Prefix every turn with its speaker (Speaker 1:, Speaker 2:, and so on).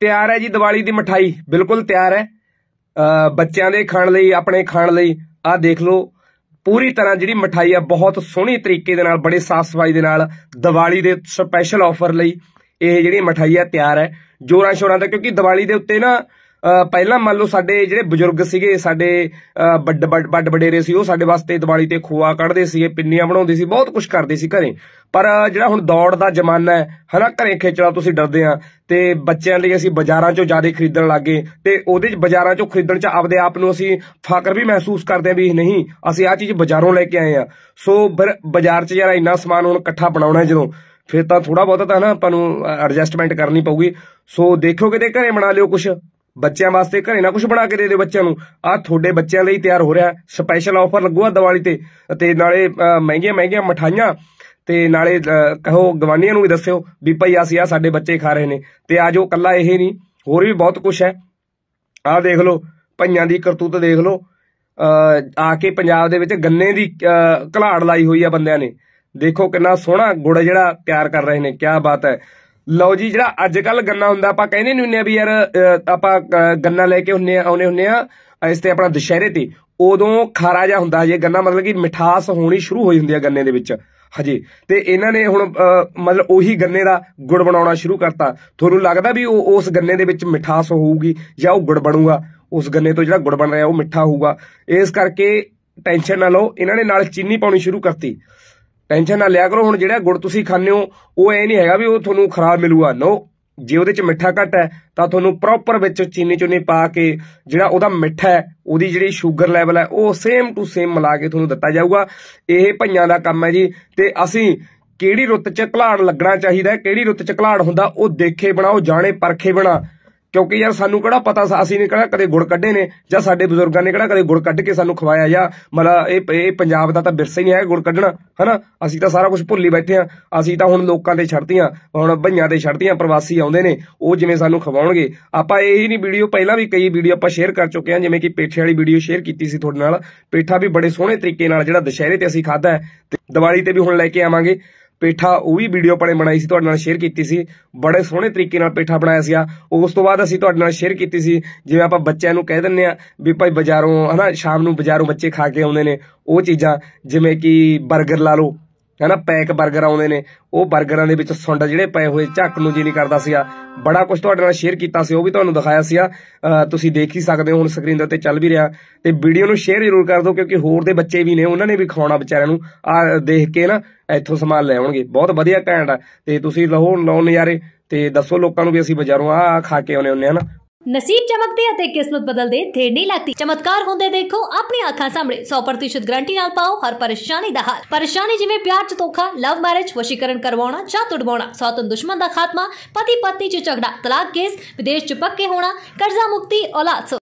Speaker 1: ਤਿਆਰ ਹੈ ਜੀ ਦੀਵਾਲੀ ਦੀ ਮਠਾਈ ਬਿਲਕੁਲ ਤਿਆਰ ਹੈ ਬੱਚਿਆਂ ਦੇ ਖਾਣ ਲਈ ਆਪਣੇ ਖਾਣ ਲਈ ਆ ਦੇਖ ਲਓ ਪੂਰੀ ਤਰ੍ਹਾਂ ਜਿਹੜੀ ਮਠਾਈ ਆ ਬਹੁਤ ਸੋਹਣੀ ਤਰੀਕੇ ਦੇ ਨਾਲ ਬੜੇ ਸਾਫ ਸਫਾਈ ਦੇ ਨਾਲ ਦੀਵਾਲੀ ਦੇ ਸਪੈਸ਼ਲ ਆਫਰ ਲਈ ਇਹ ਜਿਹੜੀ ਮਠਾਈ ਆ ਤਿਆਰ ਹੈ ਜੋਰਾਂ ਸ਼ੋਰਾਂ ਦਾ ਕਿਉਂਕਿ ਦੀਵਾਲੀ ਦੇ ਉੱਤੇ ਨਾ ਪਹਿਲਾਂ ਮੰਨ ਲਓ ਸਾਡੇ ਜਿਹੜੇ ਬਜ਼ੁਰਗ ਸੀਗੇ ਸਾਡੇ ਵੱਡ ਵੱਡ ਵਡੇਰੇ ਸੀ ਉਹ ਸਾਡੇ ਵਾਸਤੇ ਦੀਵਾਲੀ ਤੇ ਖੋਆ ਕੱਢਦੇ ਸੀਗੇ ਪਿੰਨੀਆਂ ਬਣਾਉਂਦੇ ਸੀ ਬਹੁਤ ਕੁਝ ਕਰਦੇ ਸੀ ਘਰੇ ਪਰ ਜਿਹੜਾ ਹੁਣ ਦੌੜ ਦਾ ਜ਼ਮਾਨਾ ਹੈ ਹਨਾ ਘਰੇ ਖੇਚਲਾ ਤੁਸੀਂ ਡਰਦੇ ਆ ਤੇ ਬੱਚਿਆਂ ਲਈ ਅਸੀਂ ਬਾਜ਼ਾਰਾਂ 'ਚੋਂ ਜ਼ਿਆਦਾ ਖਰੀਦਣ ਲੱਗੇ ਤੇ ਉਹਦੇ 'ਚ ਬਾਜ਼ਾਰਾਂ 'ਚੋਂ ਖਰੀਦਣ 'ਚ ਆਪਦੇ ਆਪ ਨੂੰ ਅਸੀਂ ਫਾਕਰ ਵੀ ਮਹਿਸੂਸ ਕਰਦੇ ਆ ਵੀ ਨਹੀਂ ਅਸੀਂ ਆ ਚੀਜ਼ ਬਾਜ਼ਾਰੋਂ ਲੈ ਕੇ ਆਏ ਆ ਸੋ ਬਾਜ਼ਾਰ 'ਚ ਯਾਰ ਇੰਨਾ ਸਮਾਨ ਹੁਣ ਇਕੱਠਾ ਬਣਾਉਣਾ ਜਦੋਂ ਫਿਰ ਤਾਂ ਥੋੜਾ ਬਹੁਤਾ ਤਾਂ ਨਾ ਆਪਾਂ ਨੂੰ ਐਡਜਸਟਮੈਂਟ ਕਰਨੀ ਪਊਗੀ ਸੋ ਦੇਖੋ ਕਿਤੇ ਘਰੇ ਬਣਾ ਲਿਓ ਕੁਝ ਬੱਚਿਆਂ ਵਾਸਤੇ ਘਰੇ ਨਾ ਕੁਝ ਬਣਾ ਕੇ ਦੇ ਦੇ ਬੱਚਿਆਂ ਨੂੰ ਆ ਤੁਹਾਡੇ ਬੱਚਿਆਂ ਲਈ ਤਿਆਰ ਹੋ ਰਿਹਾ ਸਪੈਸ਼ਲ ਆਫਰ ਲੱਗੂਆ ਦੀਵਾਲੀ ਤੇ ਤੇ ਨਾਲੇ ਮਹਿੰਗੀਆਂ ਮਹਿੰਗੀਆਂ ਮਠਾਈਆਂ ਤੇ ਨਾਲੇ ਕਹੋ ਗਵਾਨੀਆਂ ਨੂੰ ਵੀ ਦੱਸਿਓ ਵੀ ਭਾਈ ਅਸੀਂ ਆ ਸਾਡੇ ਬੱਚੇ ਖਾ ਰਹੇ ਨੇ ਤੇ ਆਜੋ ਕੱਲਾ ਇਹ ਨਹੀਂ ਹੋਰ ਵੀ ਬਹੁਤ ਕੁਝ ਹੈ ਆ ਦੇਖ ਲਓ ਭਈਆਂ ਦੀ ਕਰਤੂਤ ਦੇਖ ਲਓ ਆ ਕੇ ਪੰਜਾਬ ਦੇ ਵਿੱਚ ਗੰਨੇ ਦੀ ਕਲਾੜ ਲਾਈ ਹੋਈ ਆ ਬੰਦਿਆਂ ਨੇ ਦੇਖੋ ਕਿੰਨਾ ਸੋਹਣਾ ਗੁੜ ਜਿਹੜਾ ਤਿਆਰ ਕਰ ਰਹੇ ਨੇ ਕੀ ਬਾਤ ਹੈ ਲਓ ਜੀ ਜਿਹੜਾ ਅੱਜ ਕੱਲ ਗੰਨਾ ਹੁੰਦਾ ਆਪਾਂ ਕਹਿੰਦੇ ਨਹੀਂ ਹੁੰਨੇ ਆ ਵੀ ਯਾਰ ਆਪਾਂ ਗੰਨਾ ਲੈ ਕੇ ਹੁੰਨੇ ਆਉਨੇ ਹੁੰਨੇ ਆ ਇਸ ਤੇ ਆਪਣਾ ਦੁਸ਼ਹਿਰੇ ਤੇ ਉਦੋਂ ਖਾਰਾ ਜਿਹਾ ਹੁੰਦਾ ਜੇ ਗੰਨਾ ਮਤਲਬ ਕਿ ਮਿਠਾਸ ਹੋਣੀ ਸ਼ੁਰੂ ਹੋ ਜਾਂਦੀ ਹੈ ਗੰਨੇ ਦੇ ਵਿੱਚ ਹਜੇ ਤੇ ਇਹਨਾਂ ਨੇ ਹੁਣ ਮਤਲਬ ਉਹੀ ਗੰਨੇ ਦਾ ਗੁੜ ਬਣਾਉਣਾ ਸ਼ੁਰੂ ਕਰਤਾ ਤੁਹਾਨੂੰ ਲੱਗਦਾ ਵੀ ਉਹ ਉਸ ਗੰਨੇ ਦੇ ਵਿੱਚ ਮਿਠਾਸ ਹੋਊਗੀ ਜਾਂ ਉਹ ਗੁੜ ਬਣੂਗਾ ਉਸ ਗੰਨੇ ਤੋਂ ਜਿਹੜਾ ਗੁੜ ਬਣ ਰਿਹਾ ਉਹ ਮਿੱਠਾ ਹੋਊਗਾ ਇਸ ਕਰਕੇ ਟੈਨਸ਼ਨ ਨਾ ਲਓ ਇਹਨਾਂ ਨੇ ਨਾਲ ਚੀਨੀ ਪਾਉਣੀ ਸ਼ੁਰੂ ਕਰਤੀ ਟੈਨਸ਼ਨ ਨਾ ਲਿਆ ਕਰੋ ਹੁਣ ਜਿਹੜਾ ਗੁੜ ਤੁਸੀਂ ਖਾਂਦੇ ਹੋ ਉਹ ਐ ਨਹੀਂ ਹੈਗਾ ਵੀ ਉਹ ਤੁਹਾਨੂੰ ਖਰਾਬ ਮਿਲੂਗਾ ਨੋ ਜੇ ਉਹਦੇ ਚ ਮਿੱਠਾ ਘੱਟ ਹੈ ਤਾਂ ਤੁਹਾਨੂੰ ਪ੍ਰੋਪਰ ਵਿੱਚ ਚੀਨੀ ਚੁਨੀ ਪਾ ਕੇ ਜਿਹੜਾ ਉਹਦਾ ਮਿੱਠਾ ਹੈ ਉਹਦੀ ਜਿਹੜੀ ਸ਼ੂਗਰ ਲੈਵਲ ਹੈ ਉਹ ਸੇਮ ਟੂ ਸੇਮ ਮਿਲਾ ਕੇ ਤੁਹਾਨੂੰ ਦਿੱਤਾ ਜਾਊਗਾ ਇਹ ਭਈਆਂ ਦਾ ਕੰਮ ਹੈ ਜੀ ਤੇ ਅਸੀਂ ਕਿਹੜੀ ਰੁੱਤ ਚ ਘਲਾੜ ਲੱਗਣਾ ਚਾਹੀਦਾ ਕਿਹੜੀ ਰੁੱਤ ਚ ਘਲਾੜ ਹੁੰਦਾ ਉਹ ਦੇਖੇ ਬਣਾਓ ਜਾਣੇ ਪਰਖੇ ਬਣਾ ਕਿਉਂਕਿ ਯਾਰ ਸਾਨੂੰ ਕਿਹੜਾ ਪਤਾ ਅਸੀਂ ਨੇ ਕਿਹੜਾ ਕਦੇ ਗੁੜ ਕੱਢੇ ਨੇ ਜਾਂ ਸਾਡੇ ਬਜ਼ੁਰਗਾਂ ਨੇ ਕਿਹੜਾ ਕਦੇ ਗੁੜ ਕੱਢ ਕੇ ਸਾਨੂੰ ਖਵਾਇਆ ਜਾਂ ਮਤਲਬ ਇਹ ਇਹ ਪੰਜਾਬ ਦਾ ਤਾਂ ਵਿਰਸਾ ਹੀ ਨਹੀਂ ਹੈ ਗੁੜ ਕੱਢਣਾ ਹਨਾ ਅਸੀਂ ਤਾਂ ਸਾਰਾ ਕੁਝ ਭੁੱਲੀ ਬੈਠੇ ਆ ਅਸੀਂ ਤਾਂ ਹੁਣ ਲੋਕਾਂ ਤੇ ਛੱਡਤੀਆਂ ਹੁਣ ਭਈਆਂ ਤੇ ਛੱਡਤੀਆਂ ਪ੍ਰਵਾਸੀ ਆਉਂਦੇ ਨੇ ਉਹ ਜਿਵੇਂ ਸਾਨੂੰ ਖਵਾਉਣਗੇ ਆਪਾਂ ਇਹ ਹੀ ਨਹੀਂ ਵੀਡੀਓ ਪਹਿਲਾਂ ਵੀ ਕਈ ਵੀਡੀਓ ਆਪਾਂ ਸ਼ੇਅਰ ਕਰ ਚੁੱਕੇ ਆ ਜਿਵੇਂ ਕਿ ਪੇਠੇ ਵਾਲੀ ਵੀਡੀਓ ਸ਼ੇਅਰ ਕੀਤੀ ਸੀ ਤੁਹਾਡੇ ਨਾਲ ਪੇਠਾ ਵੀ ਬੜੇ ਸੋਹਣੇ ਤਰੀਕੇ ਨਾਲ ਜਿਹੜਾ ਦੁਸ਼ਹਿਰੇ ਤੇ ਅਸੀਂ ਖਾਦਾ ਤੇ ਦੀਵਾਲੀ ਤੇ ਵੀ ਹੁਣ ਲੈ ਕੇ ਆਵਾਂਗੇ ਪੇਠਾ ਉਹ ਵੀ ਵੀਡੀਓ ਆਪਣੇ ਬਣਾਈ ਸੀ ਤੁਹਾਡੇ ਨਾਲ ਸ਼ੇਅਰ ਕੀਤੀ ਸੀ ਬੜੇ ਸੋਹਣੇ ਤਰੀਕੇ ਨਾਲ ਪੇਠਾ ਬਣਾਇਆ ਸੀਗਾ ਉਸ ਤੋਂ ਬਾਅਦ ਅਸੀਂ ਤੁਹਾਡੇ ਨਾਲ ਸ਼ੇਅਰ ਕੀਤੀ ਸੀ ਜਿਵੇਂ ਆਪਾਂ ਬੱਚਿਆਂ ਨੂੰ ਕਹਿ ਦਿੰਨੇ ਆ ਵੀ ਭਾਈ ਬਾਜ਼ਾਰੋਂ ਹਨਾ ਸ਼ਾਮ ਨੂੰ ਬਾਜ਼ਾਰੋਂ ਬੱਚੇ ਖਾ ਕੇ ਆਉਂਦੇ ਨੇ ਉਹ ਚੀਜ਼ਾਂ ਜਿਵੇਂ ਕਿ 버ਗਰ ਲਾ ਲਓ ਹਨਾ ਪੈਕ 버ਗਰ ਆਉਂਦੇ ਨੇ ਉਹ 버ਗਰਾਂ ਦੇ ਵਿੱਚ ਸੁੰਡ ਜਿਹੜੇ ਪਏ ਹੋਏ ਝੱਕ ਨੂੰ ਜੀ ਨਹੀਂ ਕਰਦਾ ਸੀਗਾ ਬੜਾ ਕੁਝ ਤੁਹਾਡੇ ਨਾਲ ਸ਼ੇਅਰ ਕੀਤਾ ਸੀ ਉਹ ਵੀ ਤੁਹਾਨੂੰ ਦਿਖਾਇਆ ਸੀਗਾ ਤੁਸੀਂ ਦੇਖ ਹੀ ਸਕਦੇ ਹੋ ਹੁਣ ਸਕਰੀਨ ਦੇ ਉੱਤੇ ਚੱਲ ਵੀ ਰਿਹਾ ਤੇ ਵੀਡੀਓ ਨੂੰ ਸ਼ੇਅਰ ਜ਼ਰੂਰ ਕਰ ਦਿਓ ਕਿਉਂਕਿ ਹੋਰ ਦੇ ਬੱਚੇ ਵੀ ਨੇ ਉਹਨਾਂ ਨੇ ਵੀ ਖਾਣਾ ਵਿਚਾਰਿਆਂ ਨੂੰ ਆ ਦੇਖ ਕੇ ਨਾ ਇੱਥੋਂ ਸਮਾਨ ਲੈ ਆਉਣਗੇ ਬਹੁਤ ਵਧੀਆ ਕੈਂਡ ਆ ਤੇ ਤੁਸੀਂ ਲਓ ਲਓ ਨਜ਼ਾਰੇ ਤੇ ਦੱਸੋ ਲੋਕਾਂ ਨੂੰ ਵੀ ਅਸੀਂ ਬਾਜ਼ਾਰੋਂ ਆ ਖਾ ਕੇ ਆਉਨੇ ਹੁੰਨੇ ਨਾ ਨਸੀਬ ਚਮਕਦੇ ਅਤੇ ਕਿਸਮਤ ਬਦਲਦੇ ਦੇਰ ਨਹੀਂ ਲੱਗਦੀ ਚਮਤਕਾਰ ਹੁੰਦੇ ਦੇਖੋ ਆਪਣੀ ਅੱਖਾਂ ਸਾਹਮਣੇ 100% ਗਰੰਟੀ ਨਾਲ ਪਾਓ ਹਰ ਪਰੇਸ਼ਾਨੀ ਦਾ ਹੱਲ ਪਰੇਸ਼ਾਨੀ ਜਿਵੇਂ ਪਿਆਰ ਚ ਧੋਖਾ ਲਵ ਮੈਰਿਜ ਵਸ਼ੀਕਰਨ ਕਰਵਾਉਣਾ ਜਾਂ ਤੁੜਵਾਉਣਾ ਸੌਤਨ ਦੁਸ਼ਮਣ ਦਾ ਖਾਤਮਾ ਪਤੀ ਪਤਨੀ ਚ ਝਗੜਾ ਤਲਾਕ ਕੇਸ ਵਿਦੇਸ਼ ਚ ਪੱਕੇ ਹੋਣਾ ਕਰਜ਼ਾ ਮੁਕਤੀ ਔਲਾਦ